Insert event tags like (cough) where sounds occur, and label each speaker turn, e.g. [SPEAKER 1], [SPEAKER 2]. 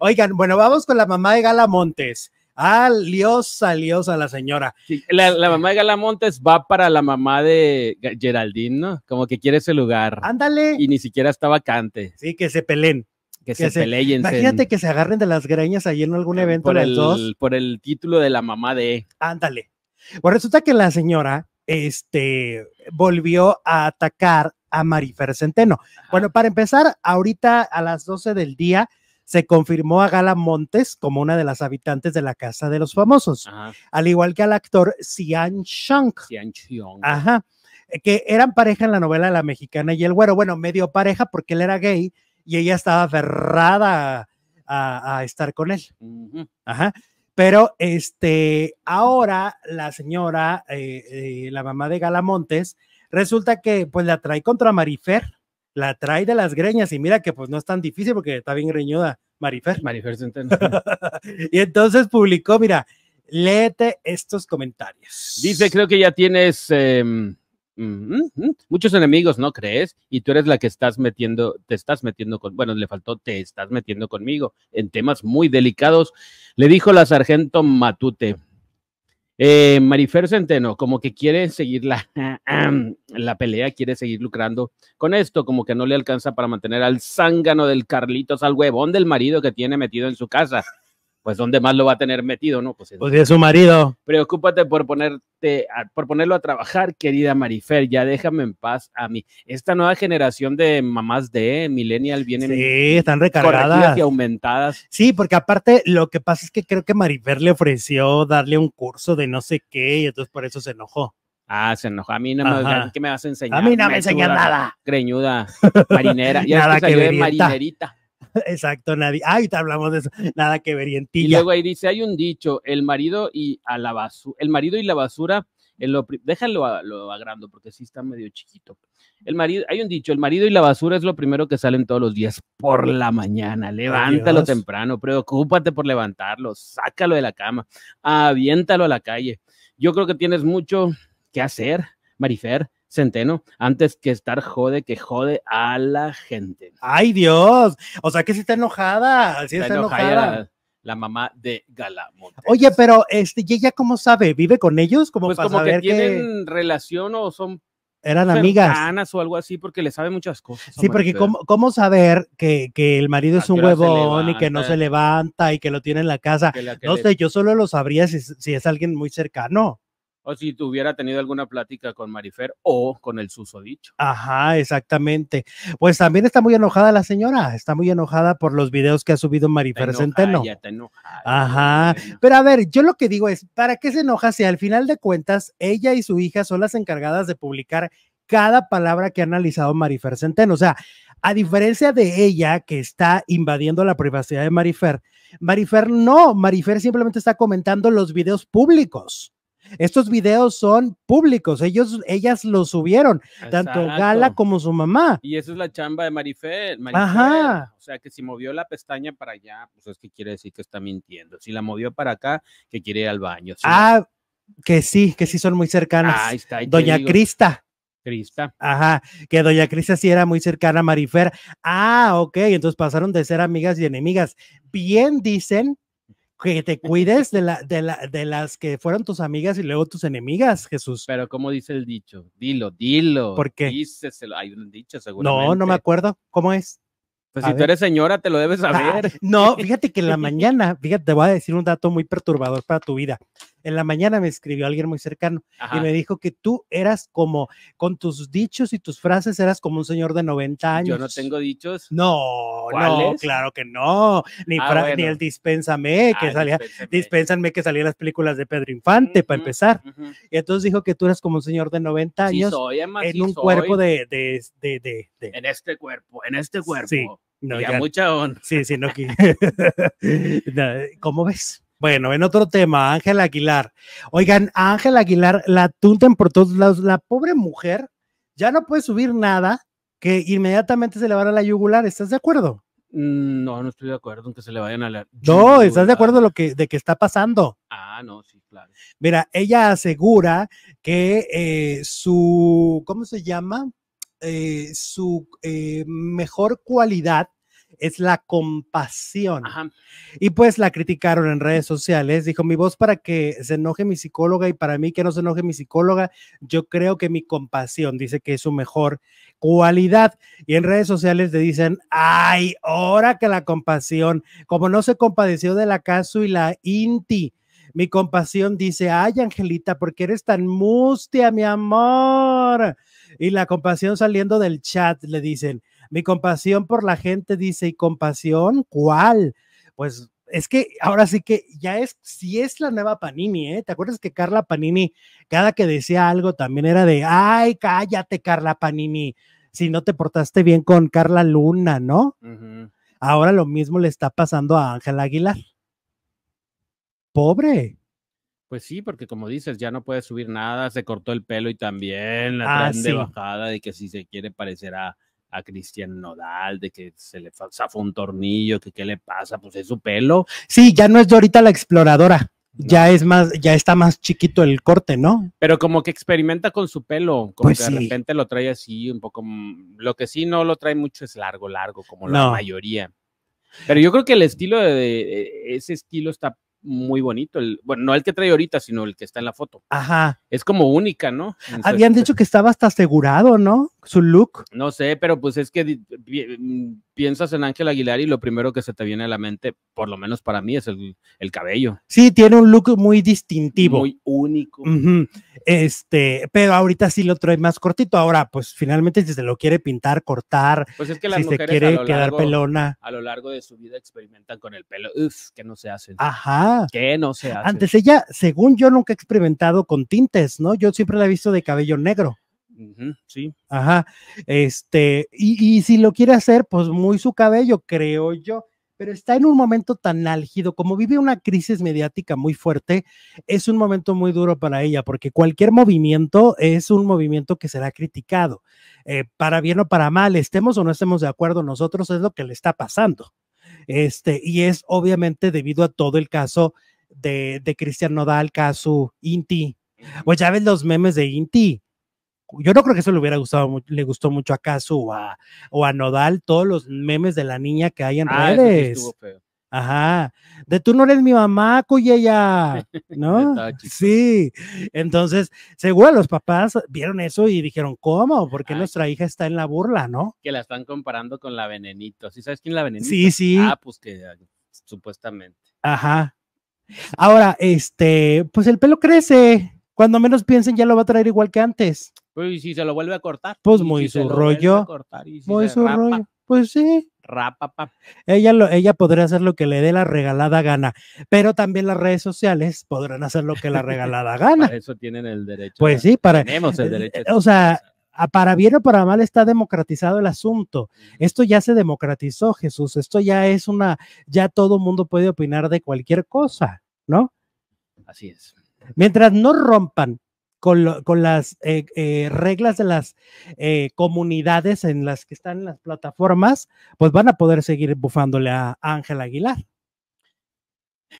[SPEAKER 1] Oigan, bueno, vamos con la mamá de Gala Montes. Adiós, ah, adiós a la señora.
[SPEAKER 2] la, este mamá de Montes va para la mamá de Geraldine, ¿no? Como que quiere ese lugar. Ándale. Y ni siquiera está vacante. Sí, que se peleen. Que, se, peleen. Imagínate
[SPEAKER 1] que se agarren de las greñas ahí en algún evento. Por, el,
[SPEAKER 2] por el título de la mamá de.
[SPEAKER 1] Ándale. Bueno, resulta que la señora este, volvió a atacar a Marifer Centeno. Bueno, para empezar, ahorita a las 12 del día se confirmó a Gala Montes como una de las habitantes de la Casa de los Famosos, al igual que al actor Xian Shang. Ajá, eh, que eran pareja en la novela La Mexicana y el Güero. Bueno, medio pareja porque él era gay y ella estaba aferrada a, estar con él. Ajá. Pero este, ahora la señora, eh, eh, la mamá de Gala Montes, resulta que pues la trae contra Marifer la trae de las greñas y mira que pues no es tan difícil porque está bien greñuda Marifer. Marifer Centeno. (laughs) y entonces publicó, mira, léete estos comentarios.
[SPEAKER 2] Dice, creo que ya tienes em, mm, mm, mm, muchos enemigos, ¿no crees? Y tú eres la que estás metiendo, te estás metiendo con, bueno, le faltó, te estás metiendo conmigo en temas muy delicados. Le dijo la sargento Matute. Eh, Marifer Centeno, como que quiere seguir la, (clears throat) la pelea, quiere seguir lucrando con esto, como que no le alcanza para mantener al zángano del Carlitos, al huevón del marido que tiene metido en su casa pues ¿dónde más lo va a tener metido, no? Pues, de
[SPEAKER 1] pues, su marido.
[SPEAKER 2] Preocúpate por ponerte, por ponerlo a trabajar, querida Marifer, ya déjame en paz a mí. Esta nueva generación de mamás de millennial vienen... Sí, están recargadas. Y aumentadas.
[SPEAKER 1] Sí, porque aparte lo que pasa es que creo que Marifer le ofreció darle un curso de no sé qué y entonces por eso se enojó. Ah, se enojó. A mí no me, vas a enseñar. A mí no me, enseñan nada.
[SPEAKER 2] Creñuda (laughs) marinera. Ya nada que, que marinerita.
[SPEAKER 1] Exacto, nadie. Ay, te hablamos de eso. Nada que ver. Y, en y luego
[SPEAKER 2] ahí dice: hay un dicho, el marido y a la basura, el marido y la basura. lo, déjalo lo agrando porque sí está medio chiquito. El marido, hay un dicho, el marido y la basura es lo primero que salen todos los días por la mañana. Levántalo temprano, preocúpate por levantarlo, sácalo de la cama, aviéntalo a la calle. Yo creo que tienes mucho que hacer, Marifer, Centeno, antes que estar jode que jode a la gente.
[SPEAKER 1] ¡Ay, Dios! O sea que sí está enojada, así está, enojada.
[SPEAKER 2] la mamá de Gala
[SPEAKER 1] Oye, pero este, ¿y ella cómo sabe? ¿Vive con ellos? Como pues como que tienen
[SPEAKER 2] relación o son
[SPEAKER 1] eran amigas
[SPEAKER 2] o algo así porque le sabe muchas cosas. Sí, porque
[SPEAKER 1] ¿cómo, saber que, el marido es un huevón y que no se levanta y que lo tiene en la casa? no sé, yo solo lo sabría si, si es alguien muy cercano
[SPEAKER 2] o si tuviera tenido alguna plática con Marifer o con el susodicho.
[SPEAKER 1] Ajá, exactamente. Pues también está muy enojada la señora, está muy enojada por los videos que ha subido Marifer Centeno. Ya Ajá, pero a ver, yo lo que digo es, ¿para qué se enoja si al final de cuentas ella y su hija son las encargadas de publicar cada palabra que ha analizado Marifer Centeno. O sea, a diferencia de ella que está invadiendo la privacidad de Marifer, Marifer no, Marifer simplemente está comentando los videos públicos. Estos videos son públicos, ellos, ellas los subieron, tanto Gala como su mamá.
[SPEAKER 2] Y esa es la chamba de Marifer, O sea, que si movió la pestaña para allá, pues es que quiere decir que está mintiendo. Si la movió para acá, que quiere ir al baño.
[SPEAKER 1] Ah, que sí, que sí son muy cercanas. está, Doña Crista. Crista. Ajá, que Doña Crista sí era muy cercana a Marifer. Ah, ok, entonces pasaron de ser amigas y enemigas. Bien dicen que te cuides de, la, de, la, de las que fueron tus amigas y luego
[SPEAKER 2] tus enemigas, Jesús. Pero ¿cómo dice el dicho? Dilo, dilo. ¿Por qué? Hay un dicho seguro. No, no
[SPEAKER 1] me acuerdo. ¿Cómo es? Pues si tú eres
[SPEAKER 2] señora, te lo debes ah, saber. no,
[SPEAKER 1] fíjate que en la (laughs) mañana, fíjate, te voy a decir un dato muy perturbador para tu vida en la mañana me escribió alguien muy cercano y me dijo que tú eras como, con tus dichos y tus frases, eras como un señor de 90 años. Yo no tengo
[SPEAKER 2] dichos. No,
[SPEAKER 1] claro que no. Ni, ah, ni el dispénsame que ah, salía, dispénsame. que salían las películas de Pedro Infante, para empezar. Y entonces dijo que tú eras como un señor de 90 años en un cuerpo de, de, de,
[SPEAKER 2] de, En este cuerpo, en este cuerpo. Sí. No, ya, mucha onda. Sí, sí, no.
[SPEAKER 1] (laughs) (laughs) no ¿Cómo ves? Bueno, en otro tema, Ángel Aguilar. Oigan, Ángel Aguilar la tuntan por todos lados. La pobre mujer ya no puede subir nada que inmediatamente se le va a la yugular. ¿Estás de acuerdo? Mm, no, no
[SPEAKER 2] estoy de acuerdo en que se le vayan a la.
[SPEAKER 1] No, ¿estás de acuerdo lo que, de que está pasando?
[SPEAKER 2] Ah, no, sí,
[SPEAKER 1] claro. Mira, ella asegura que eh, su, ¿cómo se llama? Eh, su eh, mejor cualidad es la compasión. Y pues la criticaron en redes sociales. Dijo, mi voz para que se enoje mi psicóloga y para mí que no se enoje mi psicóloga, yo creo que mi compasión dice que es su mejor cualidad. Y en redes sociales le dicen, ay, ahora que la compasión, como no se compadeció de la Casu y la Inti. Mi compasión dice, ay, Angelita, porque eres tan mustia, mi amor? Y la compasión saliendo del chat le dicen, mi compasión por la gente dice, ¿y compasión cuál? Pues es que ahora sí que ya es, si es la nueva Panini, ¿eh? ¿Te acuerdas que Carla Panini, cada que decía algo también era de, ay, cállate Carla Panini, si no te portaste bien con Carla Luna, ¿no? Ahora lo mismo le está pasando a Ángel Aguilar. Pobre.
[SPEAKER 2] Pues sí, porque como dices, ya no puede subir nada, se cortó el pelo y también la grande ah, de bajada de que si se quiere parecer a a Cristian Nodal, de que se le zafó un tornillo, que qué le pasa, pues es su
[SPEAKER 1] pelo. Sí, ya no es de ahorita la exploradora. Ya es más, ya está más chiquito el corte, ¿no?
[SPEAKER 2] Pero como que experimenta con su pelo, como pues que de repente lo trae así, un poco. Mm, lo que sí no lo trae mucho es largo, largo, como la mayoría. Pero yo creo que el estilo de, e, ese estilo está muy bonito. bueno, no el que trae ahorita, sino el que está en la foto. Ajá. Es como única, ¿no? Habían
[SPEAKER 1] dicho que estaba hasta asegurado, ¿no? su look.
[SPEAKER 2] No sé, pero pues es que mm, piensas en Ángel Aguilar y lo primero que se te viene a la mente, por lo menos para mí, es el, cabello.
[SPEAKER 1] Sí, tiene un look muy distintivo. Muy único. Este, pero ahorita sí lo trae más cortito. Ahora, pues finalmente si se lo quiere pintar, cortar, pues es que si se quiere quedar pelona.
[SPEAKER 2] A lo largo de su vida experimentan con el pelo. Uf, que no se hace? Ajá. Que no se hace? Antes ella,
[SPEAKER 1] según yo, nunca he experimentado con tintes, ¿no? Yo siempre la he visto de cabello negro sí. Ajá. Este, y, si lo quiere hacer, pues muy su cabello, creo yo. Pero está en un momento tan álgido, como vive una crisis mediática muy fuerte, es un momento muy duro para ella, porque cualquier movimiento es un movimiento que será criticado, eh, para bien o para mal, estemos o no estemos de acuerdo nosotros, es lo que le está pasando. Este, y es obviamente debido a todo el caso de, de Cristian Nodal, caso Inti. Pues ya ves los memes de Inti, yo no creo que eso le hubiera gustado, le gustó mucho a Casu o a, Nodal, todos los memes de la niña que hay en ah, redes. Ajá, de tú no eres mi mamá, cuyella, (laughs) ¿no? sí, entonces, seguro los papás vieron eso y dijeron, ¿cómo? ¿Por qué nuestra hija está en la burla, no?
[SPEAKER 2] Que la están comparando con la Venenito, ¿sí sabes quién es la Venenito? Sí, sí. Ah, pues que ah, supuestamente.
[SPEAKER 1] Ajá. Ahora, este, pues el pelo crece, cuando menos piensen ya lo va a traer igual que antes.
[SPEAKER 2] Y si se lo vuelve a cortar. Pues muy su rollo. muy su rollo.
[SPEAKER 1] Pues sí. Rapa, Ella, lo, ella podría hacer lo que le dé la regalada gana, pero también las redes sociales podrán hacer lo que la regalada (laughs) gana. eso
[SPEAKER 2] tienen el derecho. Pues sí, para. Tenemos el derecho. O sea,
[SPEAKER 1] para bien o para mal está democratizado el asunto. Esto ya se democratizó, Jesús. Esto ya es una, ya todo mundo puede opinar de cualquier cosa, ¿no? Así es. Mientras no rompan con, las eh, eh, reglas de las eh, comunidades en las que están las plataformas, pues van a poder seguir bufándole a Ángel Aguilar.